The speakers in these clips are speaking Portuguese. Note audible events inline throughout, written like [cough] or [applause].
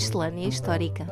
miscelânea histórica.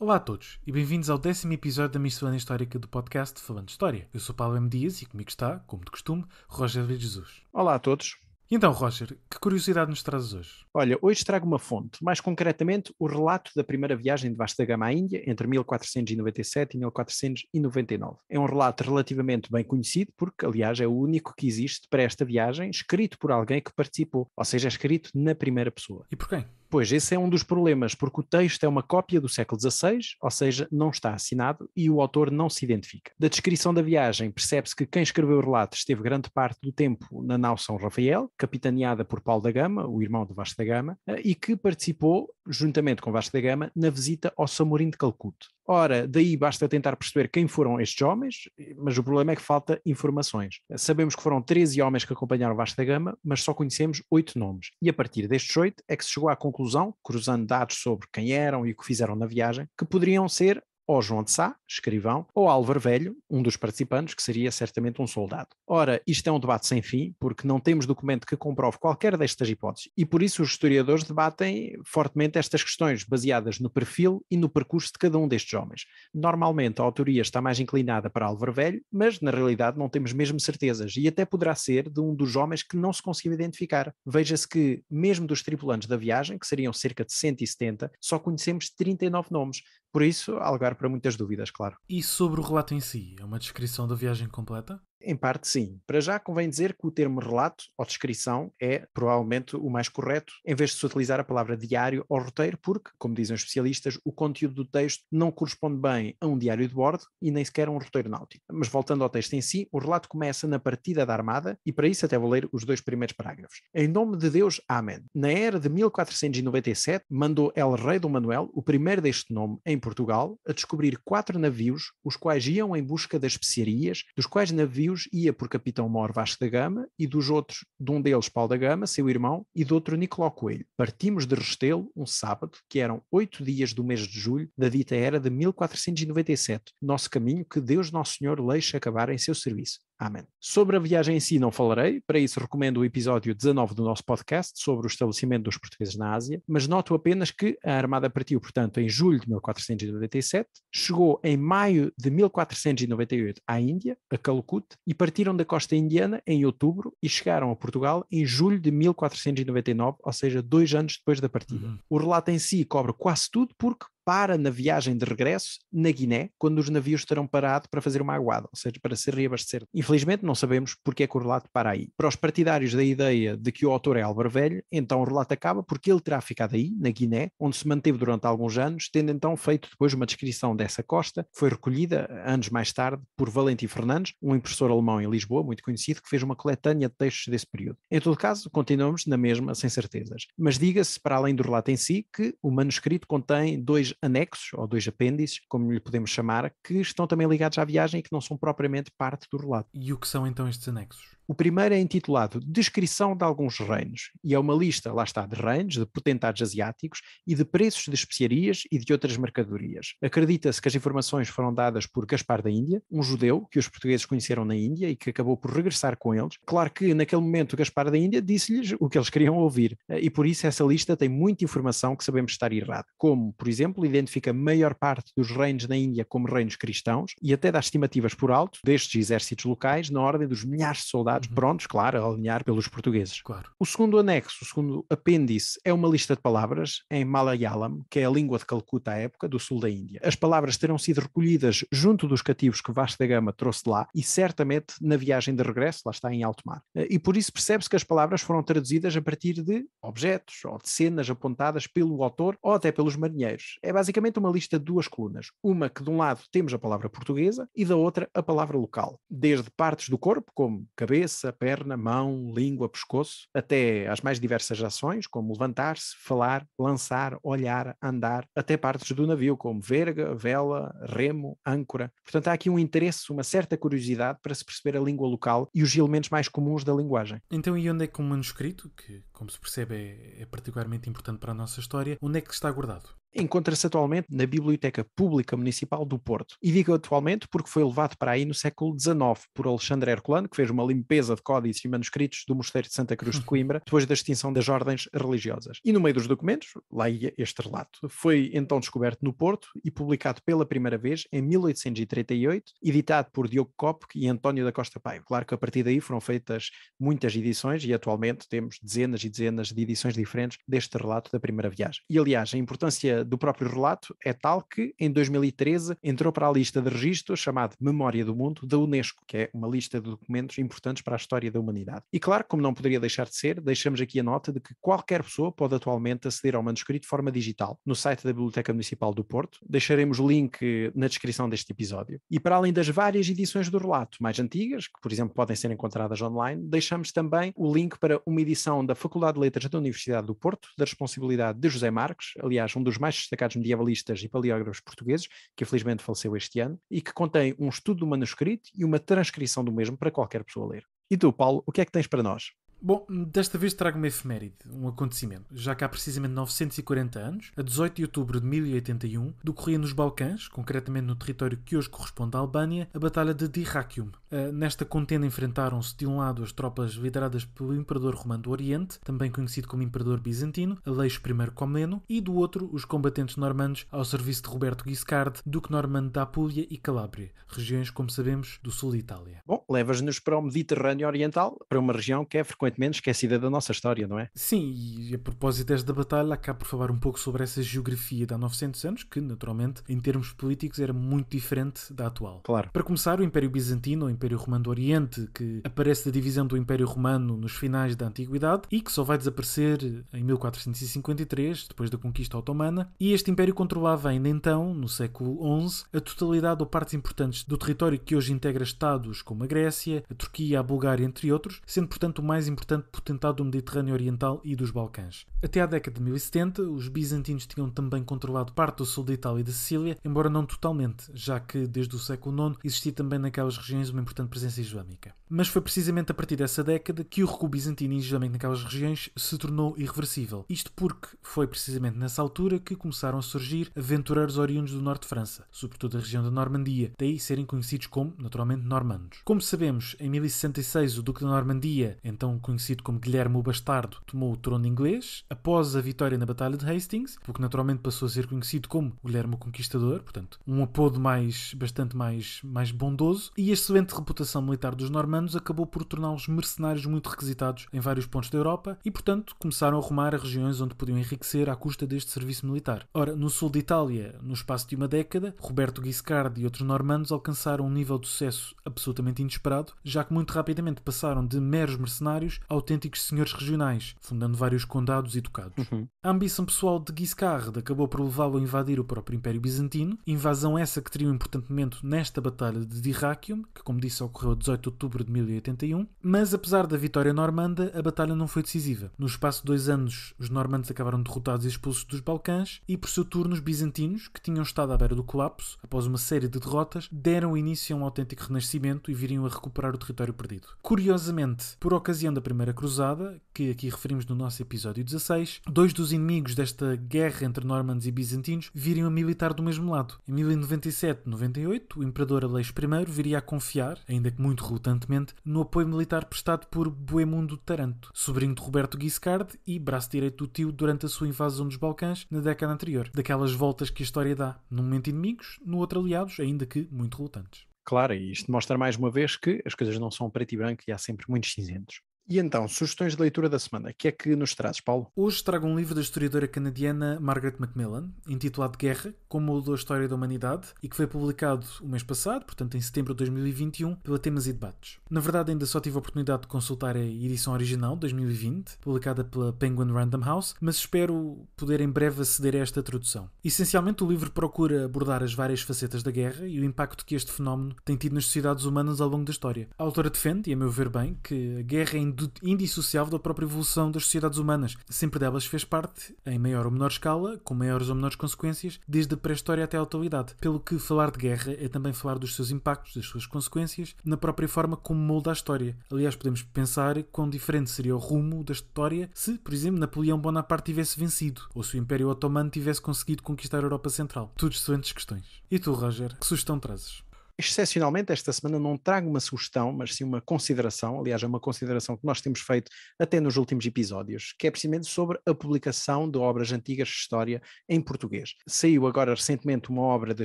Olá a todos e bem-vindos ao décimo episódio da Miscelânea Histórica do podcast Falando História. Eu sou Paulo M. Dias e comigo está, como de costume, Roger Jesus. Olá a todos. Então, Roger, que curiosidade nos trazes hoje? Olha, hoje trago uma fonte, mais concretamente o relato da primeira viagem de Vasco da Gama à Índia entre 1497 e 1499. É um relato relativamente bem conhecido, porque, aliás, é o único que existe para esta viagem, escrito por alguém que participou, ou seja, é escrito na primeira pessoa. E por quem? Pois, esse é um dos problemas, porque o texto é uma cópia do século XVI, ou seja, não está assinado e o autor não se identifica. Da descrição da viagem, percebe-se que quem escreveu o relato esteve grande parte do tempo na nau São Rafael, capitaneada por Paulo da Gama, o irmão de Vasco da Gama, eh, e que participou, juntamente com Vasco da Gama, na visita ao Samorim de Calcuto. Ora, daí basta tentar perceber quem foram estes homens, mas o problema é que falta informações. Sabemos que foram 13 homens que acompanharam vasta gama, mas só conhecemos oito nomes. E a partir destes oito é que se chegou à conclusão, cruzando dados sobre quem eram e o que fizeram na viagem, que poderiam ser ou João de Sá, escrivão, ou Álvaro Velho, um dos participantes, que seria certamente um soldado. Ora, isto é um debate sem fim, porque não temos documento que comprove qualquer destas hipóteses, e por isso os historiadores debatem fortemente estas questões, baseadas no perfil e no percurso de cada um destes homens. Normalmente a autoria está mais inclinada para Álvaro Velho, mas na realidade não temos mesmo certezas, e até poderá ser de um dos homens que não se conseguiu identificar. Veja-se que, mesmo dos tripulantes da viagem, que seriam cerca de 170, só conhecemos 39 nomes, por isso, há lugar para muitas dúvidas, claro. E sobre o relato em si, é uma descrição da viagem completa? Em parte, sim. Para já, convém dizer que o termo relato ou descrição é provavelmente o mais correto, em vez de se utilizar a palavra diário ou roteiro, porque, como dizem os especialistas, o conteúdo do texto não corresponde bem a um diário de bordo e nem sequer a um roteiro náutico. Mas voltando ao texto em si, o relato começa na partida da Armada e, para isso, até vou ler os dois primeiros parágrafos. Em nome de Deus, Amém. Na era de 1497, mandou El Rei Dom Manuel, o primeiro deste nome em Portugal, a descobrir quatro navios, os quais iam em busca das especiarias, dos quais navios ia por Capitão Mor Vasco da Gama e dos outros, de um deles Paulo da Gama, seu irmão, e do outro Nicolau Coelho. Partimos de Restelo um sábado, que eram oito dias do mês de julho da dita era de 1497, nosso caminho que Deus Nosso Senhor deixa acabar em seu serviço. Amém. Sobre a viagem em si não falarei, para isso recomendo o episódio 19 do nosso podcast sobre o estabelecimento dos portugueses na Ásia, mas noto apenas que a Armada partiu, portanto, em julho de 1497, chegou em maio de 1498 à Índia, a Calcute, e partiram da costa indiana em outubro e chegaram a Portugal em julho de 1499, ou seja, dois anos depois da partida. Uhum. O relato em si cobre quase tudo porque para na viagem de regresso na Guiné, quando os navios terão parado para fazer uma aguada, ou seja, para se reabastecer. Infelizmente não sabemos porque é que o relato para aí. Para os partidários da ideia de que o autor é Álvaro Velho, então o relato acaba porque ele terá ficado aí, na Guiné, onde se manteve durante alguns anos, tendo então feito depois uma descrição dessa costa, foi recolhida eh, anos mais tarde por Valentim Fernandes, um impressor alemão em Lisboa, muito conhecido, que fez uma coletânea de textos desse período. Em todo caso, continuamos na mesma, sem certezas. Mas diga-se, para além do relato em si, que o manuscrito contém dois anexos, ou dois apêndices, como lhe podemos chamar, que estão também ligados à viagem e que não são propriamente parte do relato. E o que são então estes anexos? O primeiro é intitulado Descrição de alguns reinos, e é uma lista, lá está, de reinos, de potentados asiáticos e de preços de especiarias e de outras mercadorias. Acredita-se que as informações foram dadas por Gaspar da Índia, um judeu que os portugueses conheceram na Índia e que acabou por regressar com eles. Claro que, naquele momento, Gaspar da Índia disse-lhes o que eles queriam ouvir, eh, e por isso essa lista tem muita informação que sabemos estar errada, como, por exemplo, identifica a maior parte dos reinos na Índia como reinos cristãos e até dá estimativas por alto destes exércitos locais na ordem dos milhares de soldados soldados uhum. prontos, claro, a alinhar pelos portugueses. Claro. O segundo anexo, o segundo apêndice, é uma lista de palavras em Malayalam, que é a língua de Calcuta à época, do sul da Índia. As palavras terão sido recolhidas junto dos cativos que Vasco da Gama trouxe lá e certamente na viagem de regresso, lá está em alto mar. Eh, e por isso percebe-se que as palavras foram traduzidas a partir de objetos ou de cenas apontadas pelo autor ou até pelos marinheiros. É basicamente uma lista de duas colunas. Uma que de um lado temos a palavra portuguesa e da outra a palavra local. Desde partes do corpo, como cabeça, cabeça, perna, mão, língua, pescoço, até às mais diversas ações, como levantar-se, falar, lançar, olhar, andar, até partes do navio, como verga, vela, remo, âncora. Portanto, há aqui um interesse, uma certa curiosidade para se perceber a língua local e os elementos mais comuns da linguagem. Então, e onde é que o manuscrito, que, como se percebe, é, é particularmente importante para a nossa história. Onde é que está guardado? Encontra-se atualmente na Biblioteca Pública Municipal do Porto. E digo atualmente porque foi levado para aí no século XIX por Alexandre Herculano, que fez uma limpeza de códices e manuscritos do Mosteiro de Santa Cruz de [laughs] Coimbra, depois da extinção das ordens religiosas. E no meio dos documentos, lá ia este relato. Foi então descoberto no Porto e publicado pela primeira vez em 1838, editado por Diogo Kopke e António da Costa Paiva. Claro que a partir daí foram feitas muitas edições e atualmente temos dezenas e dezenas de edições diferentes deste relato da primeira viagem. E aliás, a importância do próprio relato é tal que em 2013 entrou para a lista de registro chamado Memória do Mundo da Unesco, que é uma lista de documentos importantes para a história da humanidade. E claro, como não poderia deixar de ser, deixamos aqui a nota de que qualquer pessoa pode atualmente aceder ao manuscrito de forma digital no site da Biblioteca Municipal do Porto. Deixaremos o link na descrição deste episódio. E para além das várias edições do relato mais antigas, que por exemplo podem ser encontradas online, deixamos também o link para uma edição da Faculdade Faculdade de Letras da Universidade do Porto, da responsabilidade de José Marques, aliás, um dos mais destacados medievalistas e paleógrafos portugueses, que infelizmente faleceu este ano, e que contém um estudo do manuscrito e uma transcrição do mesmo para qualquer pessoa ler. E tu, Paulo, o que é que tens para nós? Bom, desta vez trago uma efeméride, um acontecimento. Já que há precisamente 940 anos, a 18 de outubro de 1081, decorria nos Balcãs, concretamente no território que hoje corresponde à Albânia, a Batalha de Dyrrachium. Ah, nesta contenda enfrentaram-se, de um lado, as tropas lideradas pelo Imperador Romano do Oriente, também conhecido como Imperador Bizantino, Aleixo I Comneno, e do outro, os combatentes normandos ao serviço de Roberto Guiscard, Duque Normando da Apulia e Calábria, regiões, como sabemos, do sul de Itália. Bom, levas-nos para o Mediterrâneo Oriental, para uma região que é frequente menos esquecida da nossa história, não é? Sim, e a propósito desta batalha, acabo por falar um pouco sobre essa geografia de há 900 anos, que naturalmente, em termos políticos, era muito diferente da atual. Claro. Para começar, o Império Bizantino, o Império Romano do Oriente, que aparece da divisão do Império Romano nos finais da Antiguidade e que só vai desaparecer em 1453, depois da conquista otomana, e este império controlava ainda então, no século XI, a totalidade ou partes importantes do território que hoje integra estados como a Grécia, a Turquia, a Bulgária, entre outros, sendo portanto o mais importante importante potentado do Mediterrâneo Oriental e dos Balcãs. Até à década de 1070, os bizantinos tinham também controlado parte do sul da Itália e da Sicília, embora não totalmente, já que desde o século IX existia também naquelas regiões uma importante presença islâmica. Mas foi precisamente a partir dessa década que o recuo bizantino e islâmico naquelas regiões se tornou irreversível. Isto porque foi precisamente nessa altura que começaram a surgir aventureiros oriundos do norte de França, sobretudo da região da Normandia, daí serem conhecidos como, naturalmente, normandos. Como sabemos, em 1066 o Duque da Normandia, então conhecido como Guilherme o Bastardo, tomou o trono inglês após a vitória na Batalha de Hastings, o que naturalmente passou a ser conhecido como Guilherme o Conquistador, portanto, um apodo mais, bastante mais, mais bondoso, e a excelente reputação militar dos normandos acabou por torná-los mercenários muito requisitados em vários pontos da Europa e, portanto, começaram a rumar a regiões onde podiam enriquecer à custa deste serviço militar. Ora, no sul de Itália, no espaço de uma década, Roberto Guiscard e outros normandos alcançaram um nível de sucesso absolutamente inesperado, já que muito rapidamente passaram de meros mercenários autênticos senhores regionais, fundando vários condados e ducados. Uhum. A ambição pessoal de Guiscard acabou por levá-lo a invadir o próprio Império Bizantino, invasão essa que teria um importante momento nesta Batalha de Dyrrachium, que, como disse, ocorreu a 18 de outubro de 1081, mas apesar da vitória normanda, a batalha não foi decisiva. No espaço de dois anos, os normandos acabaram derrotados e expulsos dos Balcãs, e por seu turno, os bizantinos, que tinham estado à beira do colapso, após uma série de derrotas, deram início a um autêntico renascimento e viriam a recuperar o território perdido. Curiosamente, por ocasião da Primeira Cruzada, que aqui referimos no nosso episódio 16, dois dos inimigos desta guerra entre normandos e bizantinos viriam a militar do mesmo lado. Em 1097-98, o imperador Aleixo I viria a confiar, ainda que muito relutantemente, no apoio militar prestado por Boemundo Taranto, sobrinho de Roberto Guiscard e braço direito do tio durante a sua invasão dos Balcãs na década anterior. Daquelas voltas que a história dá, num momento inimigos, no outro aliados, ainda que muito relutantes. Claro, e isto mostra mais uma vez que as coisas não são preto e branco e há sempre muitos cinzentos. E então, sugestões de leitura da semana, o que é que nos trazes, Paulo? Hoje trago um livro da historiadora canadiana Margaret Macmillan, intitulado Guerra, como mudou a história da humanidade, e que foi publicado o mês passado, portanto em setembro de 2021, pela Temas e Debates. Na verdade, ainda só tive a oportunidade de consultar a edição original, 2020, publicada pela Penguin Random House, mas espero poder em breve aceder a esta tradução. Essencialmente, o livro procura abordar as várias facetas da guerra e o impacto que este fenómeno tem tido nas sociedades humanas ao longo da história. A autora defende, e a meu ver bem, que a guerra é indissociável da própria evolução das sociedades humanas. Sempre delas fez parte, em maior ou menor escala, com maiores ou menores consequências, desde a pré-história até a atualidade. Pelo que falar de guerra é também falar dos seus impactos, das suas consequências, na própria forma como molda a história. Aliás, podemos pensar quão diferente seria o rumo da história se, por exemplo, Napoleão Bonaparte tivesse vencido, ou se o Império Otomano tivesse conseguido conquistar a Europa Central. Tudo excelentes questões. E tu, Roger, que sugestão trazes? excepcionalmente esta semana não trago uma sugestão, mas sim uma consideração, aliás é uma consideração que nós temos feito até nos últimos episódios, que é precisamente sobre a publicação de obras antigas de história em português. Saiu agora recentemente uma obra de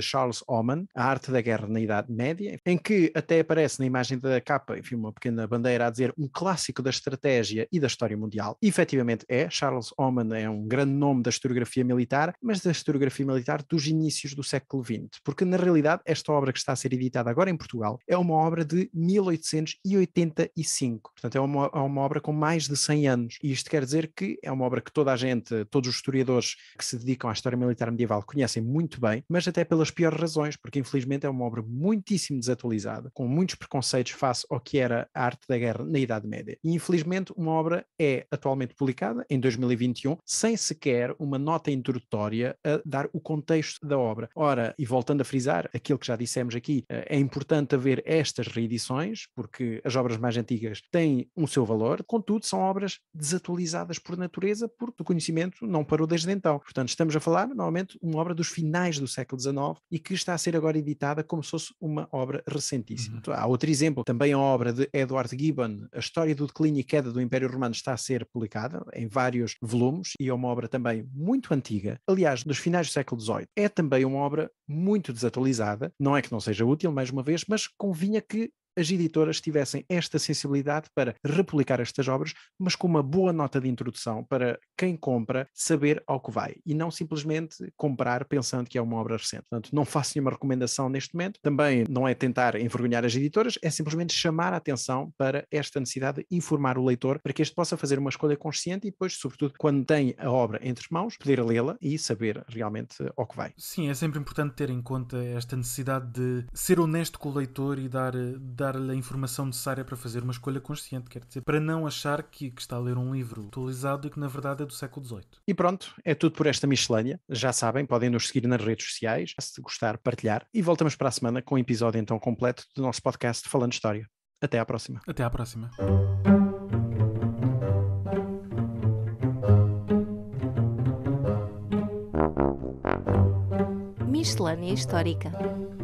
Charles Oman, A Arte da Guerra na Idade Média, em que até aparece na imagem da capa, enfim, uma pequena bandeira a dizer um clássico da estratégia e da história mundial. E, efetivamente é, Charles Oman é um grande nome da historiografia militar, mas da historiografia militar dos inícios do século XX, porque na realidade esta obra que está a ser editada editada agora em Portugal, é uma obra de 1885. Portanto, é uma, é uma obra com mais de 100 anos. E isto quer dizer que é uma obra que toda a gente, todos os historiadores que se dedicam à história militar medieval conhecem muito bem, mas até pelas piores razões, porque infelizmente é uma obra muitíssimo desatualizada, com muitos preconceitos face ao que era a arte da guerra na Idade Média. E infelizmente uma obra é atualmente publicada, em 2021, sem sequer uma nota introdutória a dar o contexto da obra. Ora, e voltando a frisar aquilo que já dissemos aqui, é importante haver estas reedições, porque as obras mais antigas têm um seu valor, contudo, são obras desatualizadas por natureza, porque o conhecimento não parou desde então. Portanto, estamos a falar, normalmente, uma obra dos finais do século XIX e que está a ser agora editada como se fosse uma obra recentíssima. Uhum. Há outro exemplo, também a obra de Edward Gibbon, A História do Declínio e Queda do Império Romano, está a ser publicada em vários volumes e é uma obra também muito antiga, aliás, dos finais do século XVIII. É também uma obra muito desatualizada, não é que não seja útil, mais uma vez, mas convinha que as editoras tivessem esta sensibilidade para republicar estas obras, mas com uma boa nota de introdução para quem compra saber ao que vai e não simplesmente comprar pensando que é uma obra recente. Portanto, não faço nenhuma recomendação neste momento, também não é tentar envergonhar as editoras, é simplesmente chamar a atenção para esta necessidade de informar o leitor para que este possa fazer uma escolha consciente e depois, sobretudo, quando tem a obra entre mãos, poder lê-la e saber realmente ao que vai. Sim, é sempre importante ter em conta esta necessidade de ser honesto com o leitor e dar, dar dar-lhe a informação necessária para fazer uma escolha consciente, quer dizer, para não achar que, que está a ler um livro atualizado e que na verdade é do século XVIII. E pronto, é tudo por esta miscelânea. Já sabem, podem nos seguir nas redes sociais, se gostar, partilhar. E voltamos para a semana com um episódio então completo do nosso podcast Falando História. Até à próxima. Até à próxima. Miscelânea Histórica